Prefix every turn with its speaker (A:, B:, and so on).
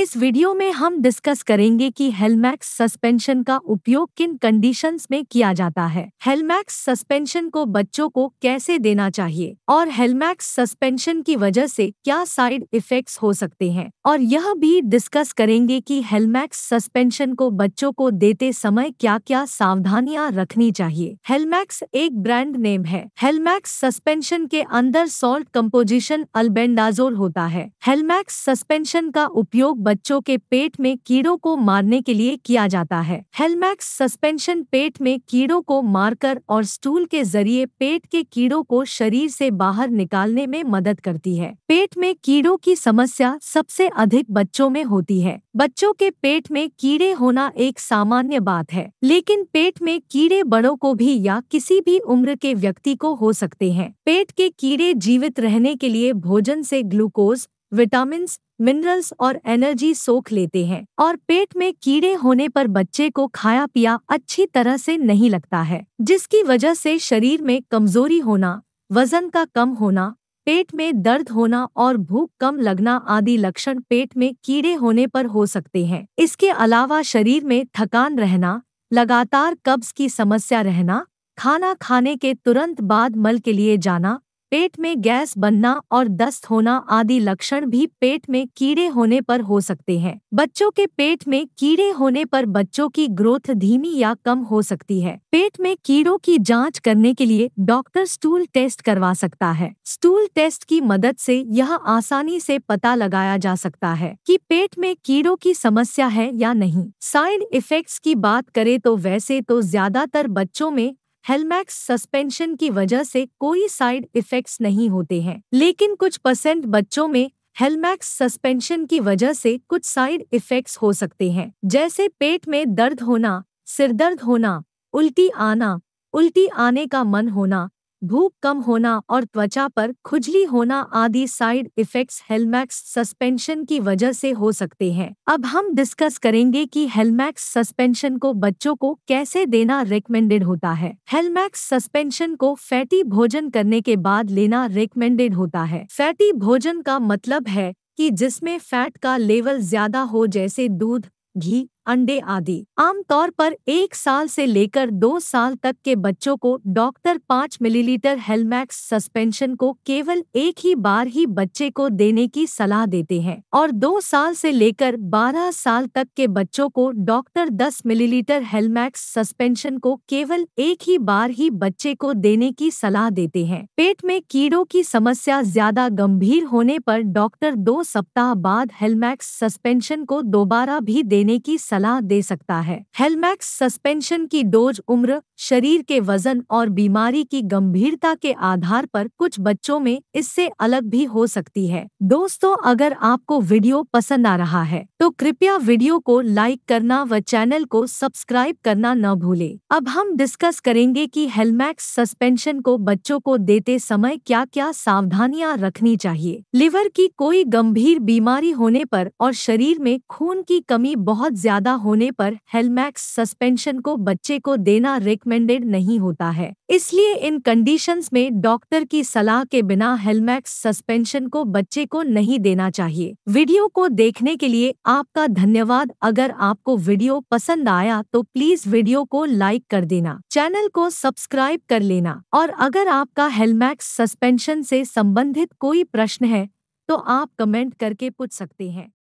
A: इस वीडियो में हम डिस्कस करेंगे कि हेलमैक्स सस्पेंशन का उपयोग किन कंडीशंस में किया जाता है हेलमैक्स सस्पेंशन को बच्चों को कैसे देना चाहिए और हेलमैक्स सस्पेंशन की वजह से क्या साइड इफेक्ट्स हो सकते हैं और यह भी डिस्कस करेंगे कि हेलमैक्स सस्पेंशन को बच्चों को देते समय क्या क्या सावधानियाँ रखनी चाहिए हेलमैक्स एक ब्रांड नेम है हेलमैक्स सस्पेंशन के अंदर सॉल्ट कम्पोजिशन अल्बेंडाजोल होता है हेलमैक्स सस्पेंशन का उपयोग बच्चों के पेट में कीड़ों को मारने के लिए किया जाता है हेलमैक्स सस्पेंशन पेट में कीड़ों को मारकर और स्टूल के जरिए पेट के कीड़ों को शरीर से बाहर निकालने में मदद करती है पेट में कीड़ों की समस्या सबसे अधिक बच्चों में होती है बच्चों के पेट में कीड़े होना एक सामान्य बात है लेकिन पेट में कीड़े बड़ों को भी या किसी भी उम्र के व्यक्ति को हो सकते हैं पेट के कीड़े जीवित रहने के लिए भोजन से ग्लूकोज विटामिन मिनरल्स और एनर्जी सोख लेते हैं और पेट में कीड़े होने पर बच्चे को खाया पिया अच्छी तरह से नहीं लगता है जिसकी वजह से शरीर में कमजोरी होना वजन का कम होना पेट में दर्द होना और भूख कम लगना आदि लक्षण पेट में कीड़े होने पर हो सकते हैं इसके अलावा शरीर में थकान रहना लगातार कब्ज की समस्या रहना खाना खाने के तुरंत बाद मल के लिए जाना पेट में गैस बनना और दस्त होना आदि लक्षण भी पेट में कीड़े होने पर हो सकते हैं बच्चों के पेट में कीड़े होने पर बच्चों की ग्रोथ धीमी या कम हो सकती है पेट में कीड़ों की जांच करने के लिए डॉक्टर स्टूल टेस्ट करवा सकता है स्टूल टेस्ट की मदद से यह आसानी से पता लगाया जा सकता है कि पेट में कीड़ों की समस्या है या नहीं साइड इफेक्ट्स की बात करें तो वैसे तो ज्यादातर बच्चों में हेलमैक्स सस्पेंशन की वजह से कोई साइड इफेक्ट्स नहीं होते हैं लेकिन कुछ परसेंट बच्चों में हेलमैक्स सस्पेंशन की वजह से कुछ साइड इफेक्ट्स हो सकते हैं जैसे पेट में दर्द होना सिर दर्द होना उल्टी आना उल्टी आने का मन होना भूख कम होना और त्वचा पर खुजली होना आदि साइड इफेक्ट्स हेलमैक्स सस्पेंशन की वजह से हो सकते हैं अब हम डिस्कस करेंगे कि हेलमैक्स सस्पेंशन को बच्चों को कैसे देना रिकमेंडेड होता है हेलमैक्स सस्पेंशन को फैटी भोजन करने के बाद लेना रिकमेंडेड होता है फैटी भोजन का मतलब है कि जिसमें फैट का लेवल ज्यादा हो जैसे दूध घी अंडे आदि आमतौर पर एक साल से लेकर दो साल तक के बच्चों को डॉक्टर पाँच मिलीलीटर हेलमैक्स सस्पेंशन को केवल एक ही बार ही बच्चे को देने की सलाह देते हैं और दो साल से लेकर बारह साल तक के बच्चों को डॉक्टर दस मिलीलीटर हेलमैक्स सस्पेंशन को केवल एक ही बार ही बच्चे को देने की सलाह देते हैं पेट में कीड़ों की समस्या ज्यादा गंभीर होने पर डॉक्टर दो सप्ताह बाद हेलमैक्स सस्पेंशन को दोबारा भी देने की सलाह दे सकता है हेलमैक्स सस्पेंशन की डोज उम्र शरीर के वजन और बीमारी की गंभीरता के आधार पर कुछ बच्चों में इससे अलग भी हो सकती है दोस्तों अगर आपको वीडियो पसंद आ रहा है तो कृपया वीडियो को लाइक करना व चैनल को सब्सक्राइब करना न भूले अब हम डिस्कस करेंगे कि हेलमैक्स सस्पेंशन को बच्चों को देते समय क्या क्या सावधानियां रखनी चाहिए लिवर की कोई गंभीर बीमारी होने पर और शरीर में खून की कमी बहुत ज्यादा होने पर हेलमैक्स सस्पेंशन को बच्चे को देना रिकमेंडेड नहीं होता है इसलिए इन कंडीशंस में डॉक्टर की सलाह के बिना हेलमैक्स सस्पेंशन को बच्चे को नहीं देना चाहिए वीडियो को देखने के लिए आपका धन्यवाद अगर आपको वीडियो पसंद आया तो प्लीज वीडियो को लाइक कर देना चैनल को सब्सक्राइब कर लेना और अगर आपका हेलमैक्स सस्पेंशन से संबंधित कोई प्रश्न है तो आप कमेंट करके पूछ सकते हैं